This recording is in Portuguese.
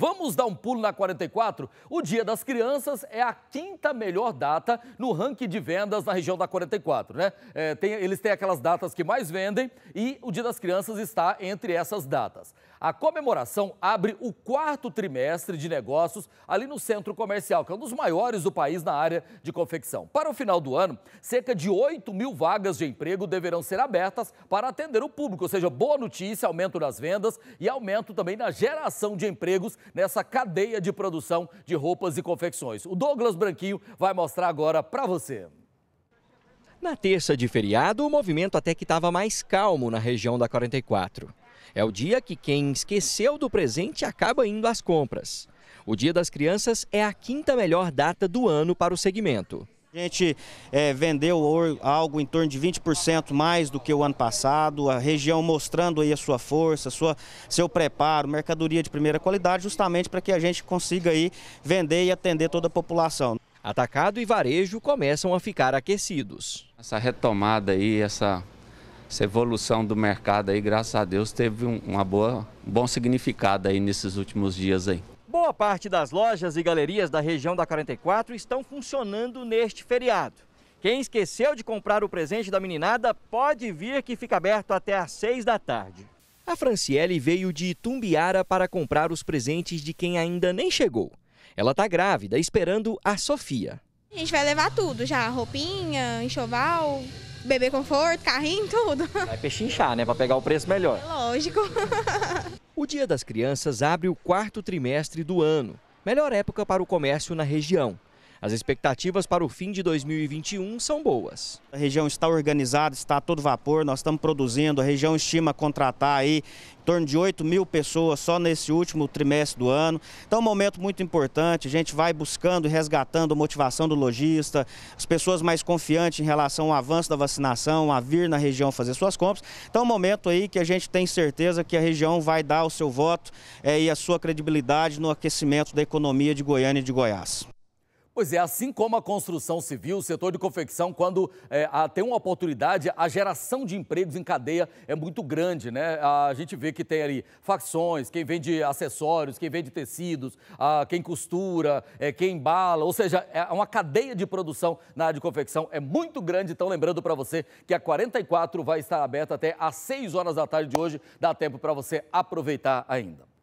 Vamos dar um pulo na 44? O Dia das Crianças é a quinta melhor data no ranking de vendas na região da 44, né? É, tem, eles têm aquelas datas que mais vendem e o Dia das Crianças está entre essas datas. A comemoração abre o quarto trimestre de negócios ali no centro comercial, que é um dos maiores do país na área de confecção. Para o final do ano, cerca de 8 mil vagas de emprego deverão ser abertas para atender o público, ou seja, boa notícia, aumento nas vendas e aumento também na geração de empregos nessa cadeia de produção de roupas e confecções. O Douglas Branquinho vai mostrar agora para você. Na terça de feriado, o movimento até que estava mais calmo na região da 44. É o dia que quem esqueceu do presente acaba indo às compras. O Dia das Crianças é a quinta melhor data do ano para o segmento. A gente é, vendeu algo em torno de 20% mais do que o ano passado, a região mostrando aí a sua força, sua, seu preparo, mercadoria de primeira qualidade, justamente para que a gente consiga aí vender e atender toda a população. Atacado e varejo começam a ficar aquecidos. Essa retomada aí, essa, essa evolução do mercado aí, graças a Deus, teve uma boa, um bom significado aí nesses últimos dias aí. Boa parte das lojas e galerias da região da 44 estão funcionando neste feriado. Quem esqueceu de comprar o presente da meninada pode vir que fica aberto até às 6 da tarde. A Franciele veio de Itumbiara para comprar os presentes de quem ainda nem chegou. Ela está grávida, esperando a Sofia. A gente vai levar tudo já, roupinha, enxoval, bebê conforto, carrinho, tudo. Vai pechinchar, né? Para pegar o preço melhor. É lógico. O Dia das Crianças abre o quarto trimestre do ano, melhor época para o comércio na região. As expectativas para o fim de 2021 são boas. A região está organizada, está a todo vapor, nós estamos produzindo, a região estima contratar aí em torno de 8 mil pessoas só nesse último trimestre do ano. Então é um momento muito importante, a gente vai buscando e resgatando a motivação do lojista, as pessoas mais confiantes em relação ao avanço da vacinação, a vir na região fazer suas compras. Então é um momento aí que a gente tem certeza que a região vai dar o seu voto é, e a sua credibilidade no aquecimento da economia de Goiânia e de Goiás. Pois é, assim como a construção civil, o setor de confecção, quando é, a, tem uma oportunidade, a geração de empregos em cadeia é muito grande, né? A gente vê que tem ali facções, quem vende acessórios, quem vende tecidos, a, quem costura, é, quem embala, ou seja, é uma cadeia de produção na área de confecção é muito grande. Então, lembrando para você que a 44 vai estar aberta até às 6 horas da tarde de hoje, dá tempo para você aproveitar ainda.